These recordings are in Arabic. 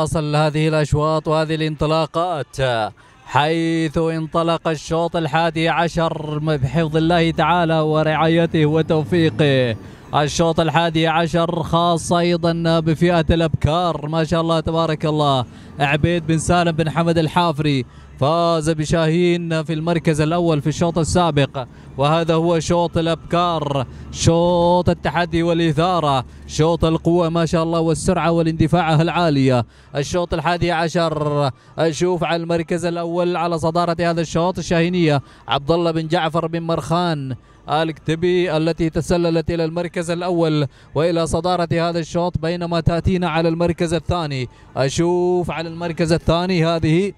أصل هذه الأشواط وهذه الانطلاقات حيث انطلق الشوط الحادي عشر بحفظ الله تعالى ورعايته وتوفيقه الشوط الحادي عشر خاص أيضا بفئة الأبكار ما شاء الله تبارك الله عبيد بن سالم بن حمد الحافري فاز بشاهين في المركز الأول في الشوط السابق وهذا هو شوط الأبكار شوط التحدي والإثارة شوط القوة ما شاء الله والسرعة والاندفاعة العالية الشوط الحادي عشر أشوف على المركز الأول على صدارة هذا الشوط الشاهينية عبد الله بن جعفر بن مرخان الكتبي التي تسللت إلى المركز الأول وإلى صدارة هذا الشوط بينما تأتينا على المركز الثاني أشوف على المركز الثاني هذه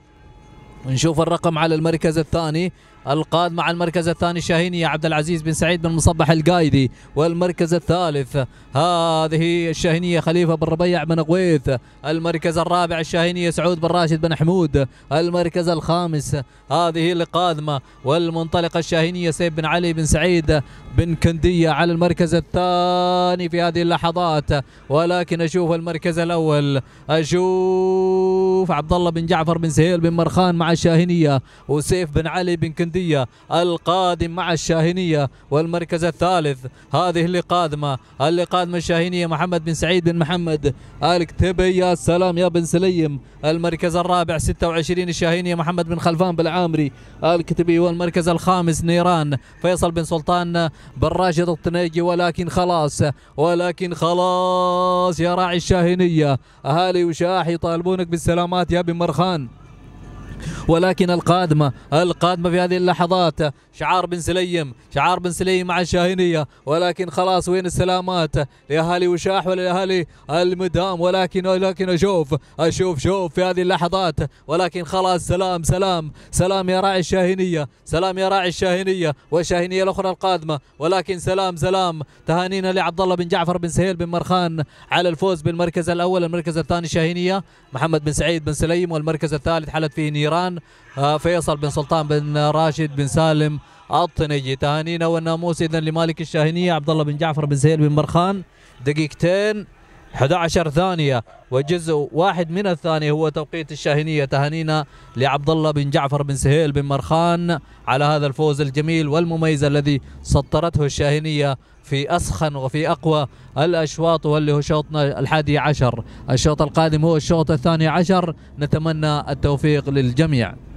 نشوف الرقم على المركز الثاني القاد مع المركز الثاني الشاهيني عبد العزيز بن سعيد بن مصبح القايدي والمركز الثالث هذه الشاهينية خليفة بن ربيع بن غويث المركز الرابع الشاهينية سعود بن راشد بن حمود المركز الخامس هذه القادمة والمنطلقة الشاهينية سيف بن علي بن سعيد بن كندية على المركز الثاني في هذه اللحظات ولكن أشوف المركز الأول أشوف عبد الله بن جعفر بن سهيل بن مرخان مع الشاهينية وسيف بن علي بن كندية السعودية القادم مع الشاهينية والمركز الثالث هذه اللي قادمة اللي قادمة الشاهينية محمد بن سعيد بن محمد الكتبي يا سلام يا بن سليم المركز الرابع 26 الشاهينية محمد بن خلفان بالعامري الكتبي والمركز الخامس نيران فيصل بن سلطان بن راشد الطنيجي ولكن خلاص ولكن خلاص يا راعي الشاهينية أهالي وشاح يطالبونك بالسلامات يا بن مرخان ولكن القادمة القادمة في هذه اللحظات شعار بن سليم شعار بن سليم مع الشاهينية ولكن خلاص وين السلامات لأهالي وشاح ولأهالي المدام ولكن ولكن أشوف أشوف شوف في هذه اللحظات ولكن خلاص سلام سلام سلام يا راعي الشاهينية سلام يا راعي الشاهينية والشاهينية الأخرى القادمة ولكن سلام سلام تهانينا لعبد الله بن جعفر بن سهيل بن مرخان على الفوز بالمركز الأول المركز الثاني الشاهينية محمد بن سعيد بن سليم والمركز الثالث حلت فيه نيران فيصل بن سلطان بن راشد بن سالم الطنجي تهانينا والناموس اذا لمالك الشاهنيه عبد الله بن جعفر بن زهير بن مرخان دقيقتين 11 ثانية وجزء واحد من الثانية هو توقيت الشاهنية تهانينا لعبد الله بن جعفر بن سهيل بن مرخان على هذا الفوز الجميل والمميز الذي سطرته الشاهنية في أسخن وفي أقوى الأشواط واللي هو شوطنا الحادي عشر الشوط القادم هو الشوط الثاني عشر نتمنى التوفيق للجميع